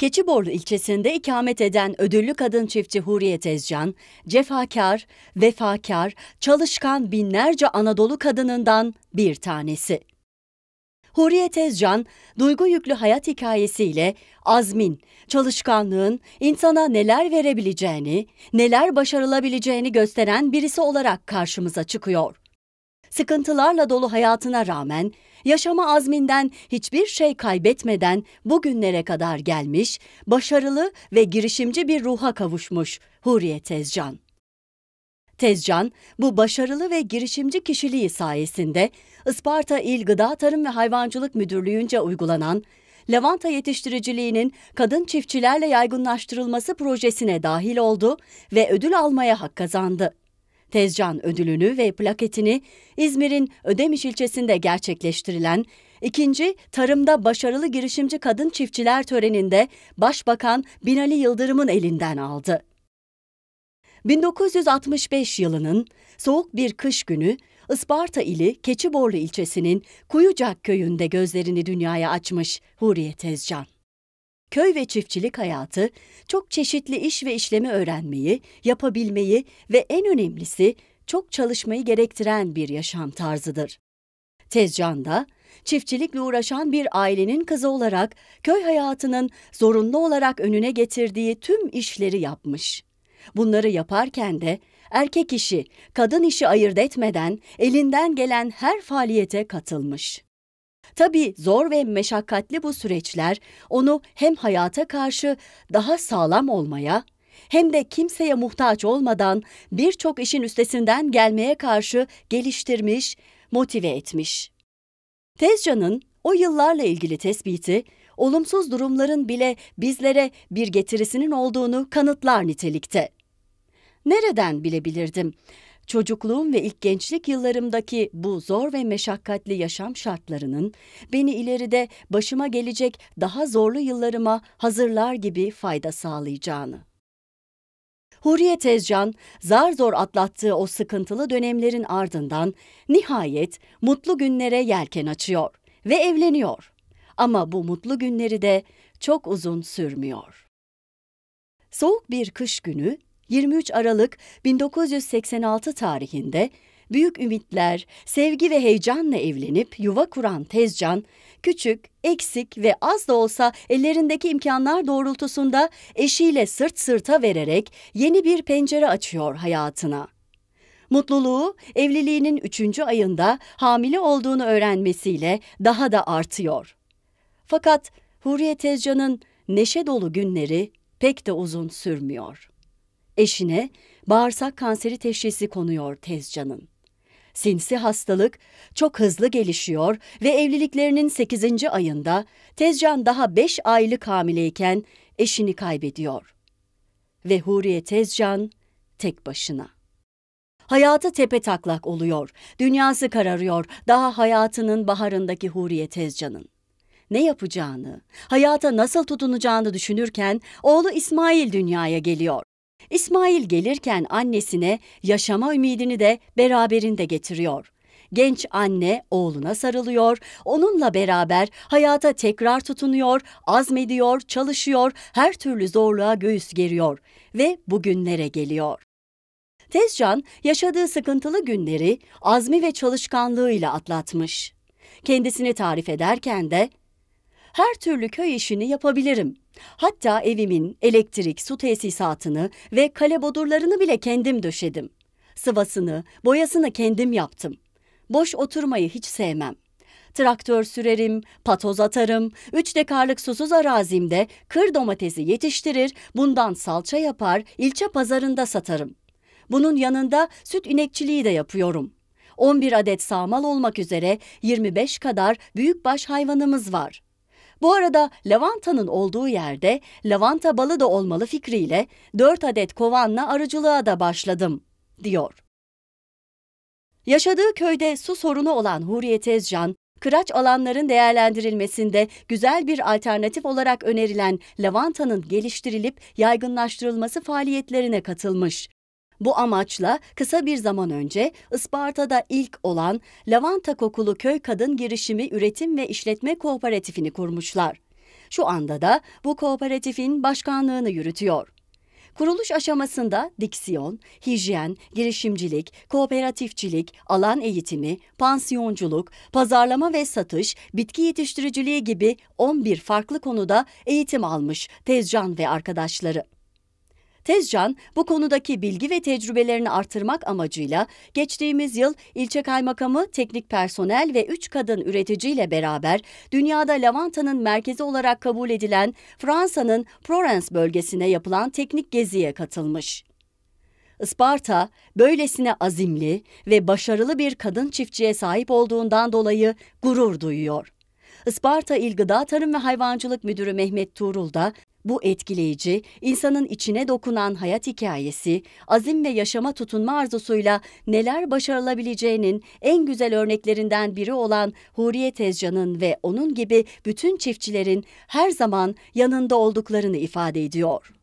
Keçiborlu ilçesinde ikamet eden ödüllü kadın çiftçi Huriye Tezcan, cefakar, vefakar, çalışkan binlerce Anadolu kadınından bir tanesi. Huriye Tezcan, duygu yüklü hayat hikayesiyle azmin, çalışkanlığın insana neler verebileceğini, neler başarılabileceğini gösteren birisi olarak karşımıza çıkıyor sıkıntılarla dolu hayatına rağmen yaşama azminden hiçbir şey kaybetmeden bugünlere kadar gelmiş, başarılı ve girişimci bir ruha kavuşmuş Huriye Tezcan. Tezcan, bu başarılı ve girişimci kişiliği sayesinde Isparta İl Gıda Tarım ve Hayvancılık Müdürlüğü'nce uygulanan lavanta yetiştiriciliğinin kadın çiftçilerle yaygınlaştırılması projesine dahil oldu ve ödül almaya hak kazandı. Tezcan ödülünü ve plaketini İzmir'in Ödemiş ilçesinde gerçekleştirilen İkinci, tarımda başarılı girişimci kadın çiftçiler töreninde Başbakan Binali Yıldırım'ın elinden aldı. 1965 yılının soğuk bir kış günü Isparta ili Keçiborlu ilçesinin Kuyucak köyünde gözlerini dünyaya açmış Huriye Tezcan köy ve çiftçilik hayatı, çok çeşitli iş ve işlemi öğrenmeyi, yapabilmeyi ve en önemlisi çok çalışmayı gerektiren bir yaşam tarzıdır. Tezcan da çiftçilikle uğraşan bir ailenin kızı olarak köy hayatının zorunlu olarak önüne getirdiği tüm işleri yapmış. Bunları yaparken de erkek işi, kadın işi ayırt etmeden elinden gelen her faaliyete katılmış. Tabii zor ve meşakkatli bu süreçler onu hem hayata karşı daha sağlam olmaya hem de kimseye muhtaç olmadan birçok işin üstesinden gelmeye karşı geliştirmiş, motive etmiş. Tezcan'ın o yıllarla ilgili tespiti, olumsuz durumların bile bizlere bir getirisinin olduğunu kanıtlar nitelikte. Nereden bilebilirdim? Çocukluğum ve ilk gençlik yıllarımdaki bu zor ve meşakkatli yaşam şartlarının beni ileride başıma gelecek daha zorlu yıllarıma hazırlar gibi fayda sağlayacağını. Huriye Tezcan, zar zor atlattığı o sıkıntılı dönemlerin ardından nihayet mutlu günlere yelken açıyor ve evleniyor. Ama bu mutlu günleri de çok uzun sürmüyor. Soğuk bir kış günü 23 Aralık 1986 tarihinde büyük ümitler, sevgi ve heyecanla evlenip yuva kuran Tezcan, küçük, eksik ve az da olsa ellerindeki imkanlar doğrultusunda eşiyle sırt sırta vererek yeni bir pencere açıyor hayatına. Mutluluğu evliliğinin üçüncü ayında hamile olduğunu öğrenmesiyle daha da artıyor. Fakat Huriye Tezcan'ın neşe dolu günleri pek de uzun sürmüyor. Eşine bağırsak kanseri teşhisi konuyor Tezcan'ın. Sinsi hastalık çok hızlı gelişiyor ve evliliklerinin 8. ayında Tezcan daha 5 aylık hamileyken eşini kaybediyor. Ve Huriye Tezcan tek başına. Hayatı tepe taklak oluyor. Dünyası kararıyor. Daha hayatının baharındaki Huriye Tezcan'ın. Ne yapacağını, hayata nasıl tutunacağını düşünürken oğlu İsmail dünyaya geliyor. İsmail gelirken annesine yaşama ümidini de beraberinde getiriyor. Genç anne oğluna sarılıyor, onunla beraber hayata tekrar tutunuyor, azmediyor, çalışıyor, her türlü zorluğa göğüs geriyor ve bugünlere geliyor. Tezcan yaşadığı sıkıntılı günleri azmi ve çalışkanlığıyla atlatmış. Kendisini tarif ederken de her türlü köy işini yapabilirim. Hatta evimin elektrik, su tesisatını ve kale bodurlarını bile kendim döşedim. Sıvasını, boyasını kendim yaptım. Boş oturmayı hiç sevmem. Traktör sürerim, patoz atarım, üç dekarlık susuz arazimde kır domatesi yetiştirir, bundan salça yapar, ilçe pazarında satarım. Bunun yanında süt inekçiliği de yapıyorum.'' 11 adet sağmal olmak üzere 25 kadar büyükbaş hayvanımız var. Bu arada lavantanın olduğu yerde lavanta balı da olmalı fikriyle 4 adet kovanla arıcılığa da başladım, diyor. Yaşadığı köyde su sorunu olan Huriye Tezcan, kıraç alanların değerlendirilmesinde güzel bir alternatif olarak önerilen lavantanın geliştirilip yaygınlaştırılması faaliyetlerine katılmış. Bu amaçla kısa bir zaman önce Isparta'da ilk olan lavanta kokulu köy kadın girişimi üretim ve işletme kooperatifini kurmuşlar. Şu anda da bu kooperatifin başkanlığını yürütüyor. Kuruluş aşamasında diksiyon, hijyen, girişimcilik, kooperatifçilik, alan eğitimi, pansiyonculuk, pazarlama ve satış, bitki yetiştiriciliği gibi 11 farklı konuda eğitim almış Tezcan ve arkadaşları. Tezcan bu konudaki bilgi ve tecrübelerini artırmak amacıyla geçtiğimiz yıl ilçe kaymakamı, teknik personel ve 3 kadın üreticiyle beraber dünyada lavantanın merkezi olarak kabul edilen Fransa'nın Provence bölgesine yapılan teknik geziye katılmış. Isparta böylesine azimli ve başarılı bir kadın çiftçiye sahip olduğundan dolayı gurur duyuyor. Isparta İl Gıda Tarım ve Hayvancılık Müdürü Mehmet Tuğrul da bu etkileyici, insanın içine dokunan hayat hikayesi, azim ve yaşama tutunma arzusuyla neler başarılabileceğinin en güzel örneklerinden biri olan Huriye Tezcan'ın ve onun gibi bütün çiftçilerin her zaman yanında olduklarını ifade ediyor.